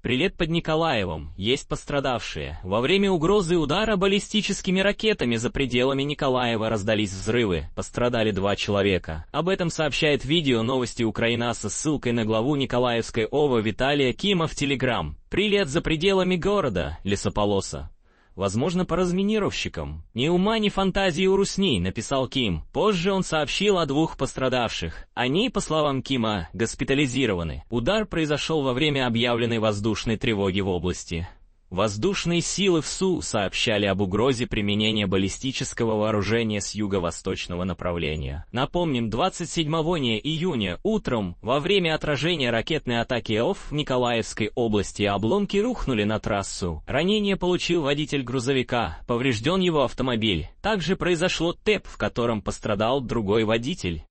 Прилет под Николаевым, есть пострадавшие. Во время угрозы удара баллистическими ракетами за пределами Николаева раздались взрывы, пострадали два человека. Об этом сообщает видео новости Украина со ссылкой на главу Николаевской ОВА Виталия Кима в Телеграм. Прилет за пределами города, лесополоса возможно, по разминировщикам. «Ни ума, ни фантазии у русней», — написал Ким. Позже он сообщил о двух пострадавших. Они, по словам Кима, госпитализированы. Удар произошел во время объявленной воздушной тревоги в области. Воздушные силы Су сообщали об угрозе применения баллистического вооружения с юго-восточного направления. Напомним, 27 июня утром, во время отражения ракетной атаки ОФ в Николаевской области обломки рухнули на трассу. Ранение получил водитель грузовика, поврежден его автомобиль. Также произошло ТЭП, в котором пострадал другой водитель.